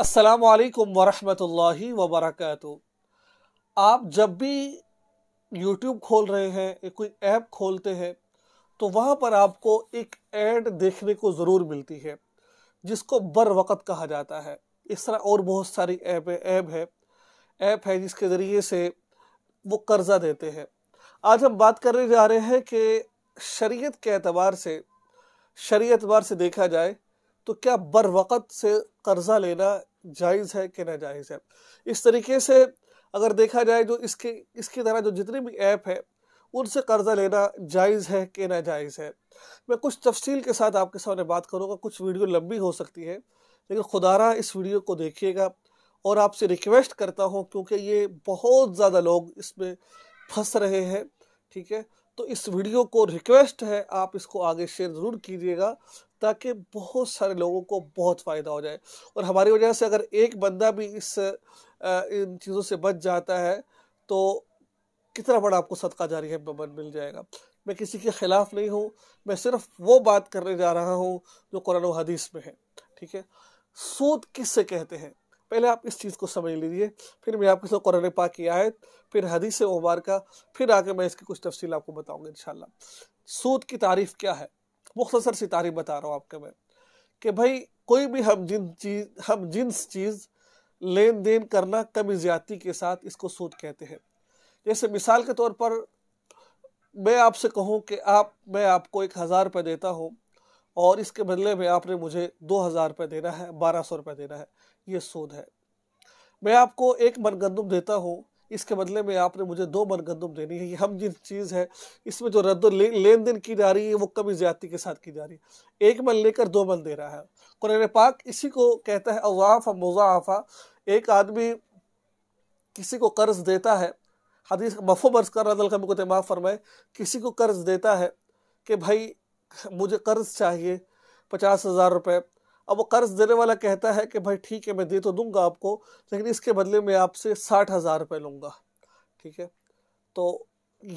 असलकम वरहमल वबरक आप जब भी YouTube खोल रहे हैं कोई ऐप खोलते हैं तो वहाँ पर आपको एक ऐड देखने को ज़रूर मिलती है जिसको बर वक़्त कहा जाता है इस तरह और बहुत सारी ऐप ऐप है ऐप है जिसके ज़रिए से वो कर्ज़ा देते हैं आज हम बात करने जा रहे हैं कि शरीयत के अतबार से शरीय अतबार से देखा जाए तो क्या बर वक़्त से कर्ज़ा लेना जायज़ है कि नाजायज़ है इस तरीके से अगर देखा जाए जो इसके इसकी तरह जो जितने भी ऐप है उनसे कर्ज़ा लेना जायज़ है कि नाजायज़ है मैं कुछ तफसील के साथ आपके सामने बात करूँगा कुछ वीडियो लंबी हो सकती है लेकिन खुदारा इस वीडियो को देखिएगा और आपसे रिक्वेस्ट करता हूँ क्योंकि ये बहुत ज़्यादा लोग इसमें फंस रहे हैं ठीक है तो इस वीडियो को रिक्वेस्ट है आप इसको आगे शेयर ज़रूर कीजिएगा ताकि बहुत सारे लोगों को बहुत फ़ायदा हो जाए और हमारी वजह से अगर एक बंदा भी इस इन चीज़ों से बच जाता है तो कितना बड़ा आपको सदका जारी है बमन मिल जाएगा मैं किसी के ख़िलाफ़ नहीं हूँ मैं सिर्फ वो बात करने जा रहा हूँ जो कुरान हदीस में है ठीक है सूद किससे कहते हैं पहले आप इस चीज़ को समझ लीजिए फिर मैं आपके साथ कुरान पाक की आयत फिर हदीस मुबारक फिर आके मैं इसकी कुछ तफसील आपको बताऊँगा इन सूद की तारीफ़ क्या है मुख्तसर सी तारीफ बता रहा हूँ आपके मैं कि भाई कोई भी हम जिन चीज हम जिन्स चीज़ लेन देन करना कमी ज्यादती के साथ इसको सूद कहते हैं जैसे मिसाल के तौर पर मैं आपसे कहूँ कि आप मैं आपको एक हज़ार रुपये देता हूँ और इसके बदले में आपने मुझे दो हज़ार रुपये देना है बारह सौ रुपये देना है ये सूद है मैं आपको एक मनगंदम देता हूँ इसके बदले में आपने मुझे दो मन गंदम देनी है ये हम जिन चीज़ है इसमें जो रद्द ले, लेन देन की जा रही है वो कमी ज्यादा के साथ की जा रही है एक मन लेकर दो मन दे रहा है कुरान पाक इसी को कहता है अवाफ मुजाफा एक आदमी किसी को कर्ज देता है हदीस मफो मर्ज कर रहा को माफ़ फरमाए किसी को कर्ज देता है कि भाई मुझे कर्ज चाहिए पचास हज़ार रुपये अब वो कर्ज देने वाला कहता है कि भाई ठीक है मैं दे तो दूंगा आपको लेकिन इसके बदले में आपसे साठ हज़ार रुपये लूँगा ठीक है तो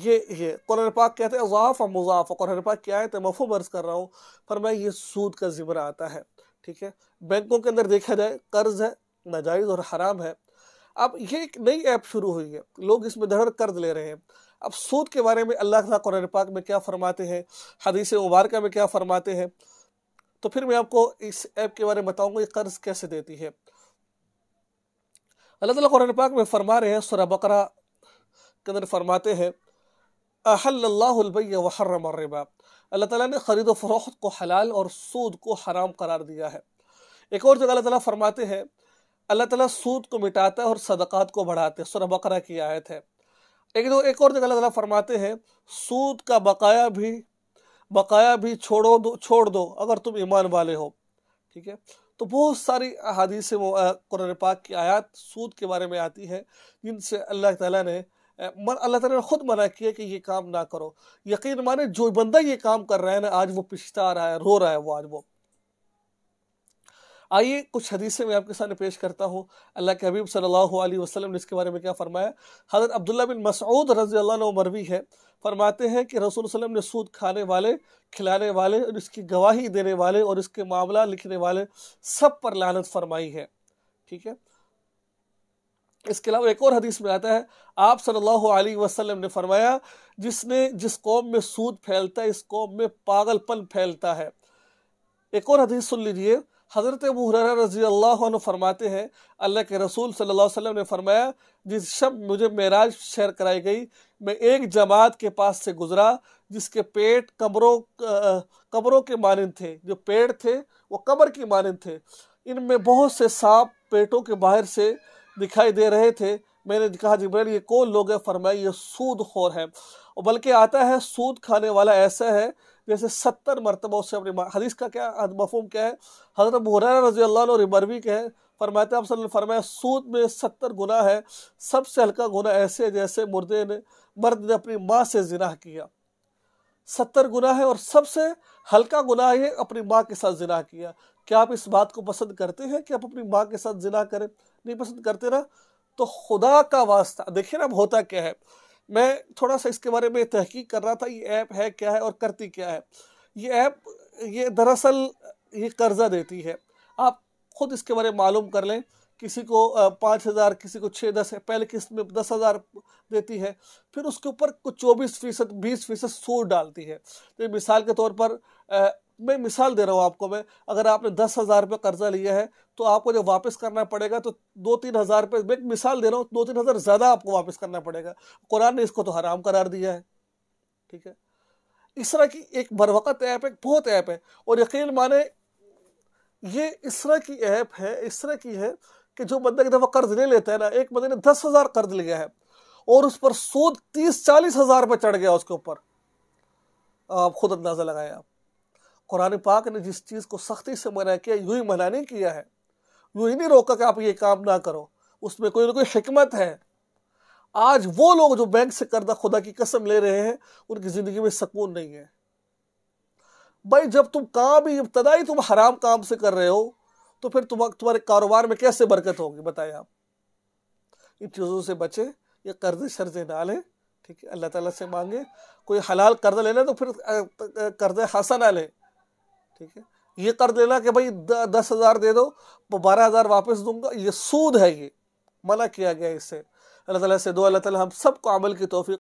ये ये कुरान पाक कहते हैं अजाफ और मुजाफ कुरान पाक क्या है तो मफो मर्ज़ कर रहा हूँ पर मैं ये सूद का ज़िम्र आता है ठीक है बैंकों के अंदर देखा जाए कर्ज है नाजायज़ और हराम है अब ये एक नई ऐप शुरू हुई है लोग इसमें धड़ कर्ज ले रहे हैं अब सूद के बारे में अल्लाह तला कुरान पाक में क्या फरमाते हैं हदीस मुबारक में क्या फरमाते हैं तो फिर मैं आपको इस ऐप के बारे में बताऊंगा ये कर्ज कैसे देती है अल्लाह ताला कुरान पाक में फरमा रहे हैं सूरह बकरा के अंदर फरमाते हैं अहल्लाबैय वहर्रम अल्लाह ताला ने ख़रीदो फरोख्त को हलाल और सूद को हराम करार दिया है एक और जगह अल्लाह ताला फरमाते हैं अल्लाह ताला सूद को मिटाता है और सदक़ात को बढ़ाते हैं सूरह बकरा की आयत है एक दो एक और जगह अल्लाह ताला फरमाते हैं सूद का बकाया भी बकाया भी छोड़ो दो छोड़ दो अगर तुम ईमान वाले हो ठीक है तो बहुत सारी अदीस कुरान पाक की आयत सूद के बारे में आती है जिनसे अल्लाह ताला ने मन अल्लाह ताला ने खुद मना किया कि ये काम ना करो यकीन माने जो बंदा ये काम कर रहा है ना आज वो पिछता रहा है रो रहा है वो आज वो आइए कुछ हदीसें मैं आपके सामने पेश करता हूँ अल्लाह के हबीब सल्लल्लाहु अलैहि वसल्लम ने इसके बारे में क्या फरमाया हज़रत अब्दुल्ला बिन मसूद रजी अल्लाह मरवी है फरमाते हैं कि रसूल वसल्लम ने सूद खाने वाले खिलाने वाले और इसकी गवाही देने वाले और इसके मामला लिखने वाले सब पर लानत फरमाई है ठीक है इसके अलावा एक और हदीस में आता है आप सल्लल्लाहु अलैहि वसल्लम ने फरमाया जिसने जिस कौम में सूद फैलता है इस कौम में पागलपन फैलता है एक और हदीस सुन लीजिए हज़रत मुहरा रजी अल्लाह फरमाते हैं अल्लाह के रसूल सल्लल्लाहु अलैहि वसल्लम ने फरमाया जिस शब मुझे मेराज शेयर कराई गई मैं एक जमात के पास से गुज़रा जिसके पेट कब्रों कब्रों के मानंद थे जो पेड़ थे वो कब्र की मानंद थे इनमें बहुत से सांप पेटों के बाहर से दिखाई दे रहे थे मैंने कहा जिब्राइल ये कौन लोग हैं फरमाए ये सूद खोर है बल्कि आता है सूद खाने वाला ऐसा है जैसे सत्तर मरतबा उससे अपनी हदीस का क्या मफहम क्या है हज़रत मुहरा रजी अल्लाह रिमरवी के हैं फरमाते आप फरमाया सूद में सत्तर गुना है सबसे हल्का गुना ऐसे जैसे मुर्दे ने मर्द ने अपनी माँ से जिनाह किया सत्तर गुना है और सबसे हल्का गुना है अपनी माँ के साथ जिनाह किया क्या आप इस बात को पसंद करते हैं कि आप अपनी माँ के साथ जिनाह करें नहीं पसंद करते ना तो खुदा का वास्ता देखिए ना अब होता क्या है मैं थोड़ा सा इसके बारे में तहकीक कर रहा था ये ऐप है क्या है और करती क्या है ये ऐप ये दरअसल ये कर्जा देती है आप खुद इसके बारे में मालूम कर लें किसी को पाँच हज़ार किसी को छः दस है पहले किस्त में दस हज़ार देती है फिर उसके ऊपर कुछ चौबीस फीसद बीस फीसद सूद डालती है तो मिसाल के तौर पर मैं मिसाल दे रहा हूँ आपको मैं अगर आपने दस हज़ार रुपये कर्जा लिया है तो आपको जब वापस करना पड़ेगा तो दो तीन हज़ार रुपये मैं मिसाल दे रहा हूँ दो तीन हज़ार ज़्यादा आपको वापस करना पड़ेगा कुरान ने इसको तो हराम करार दिया है ठीक है इस तरह की एक बरवकत ऐप है बहुत ऐप है और यकीन माने ये इस तरह की ऐप है इस तरह की है कि जो बंदा एक दफ़ा कर्ज ले लेता है ना एक बंदे ने दस हज़ार कर्ज लिया है और उस पर सूद तीस चालीस हज़ार रुपये चढ़ गया उसके ऊपर आप खुद अंदाज़ा लगाए आप कुरान पाक ने जिस चीज़ को सख्ती से मना किया यूँ ही मना नहीं किया है यूँ ही नहीं रोका कि आप ये काम ना करो उसमें कोई ना कोई हमत है आज वो लोग जो बैंक से कर्जा खुदा की कसम ले रहे हैं उनकी ज़िंदगी में सकून नहीं है भाई जब तुम काम ही इब्तदाई तुम हराम काम से कर रहे हो तो फिर तुम तुम्हारे कारोबार में कैसे बरकत होगी बताएं आप इन चीज़ों से बचें ये कर्ज शर्जे ना लें ठीक है अल्लाह ताला से मांगे कोई हलाल कर्जा लेना तो फिर कर्ज हासा ना लें ठीक है ये कर लेना कि भाई द, दस हज़ार दे दो बारह हज़ार वापस दूंगा ये सूद है ये मना किया गया इससे अल्लाह ताला से दो अल्लाह ताला हम सबको अमल की तोफ़ी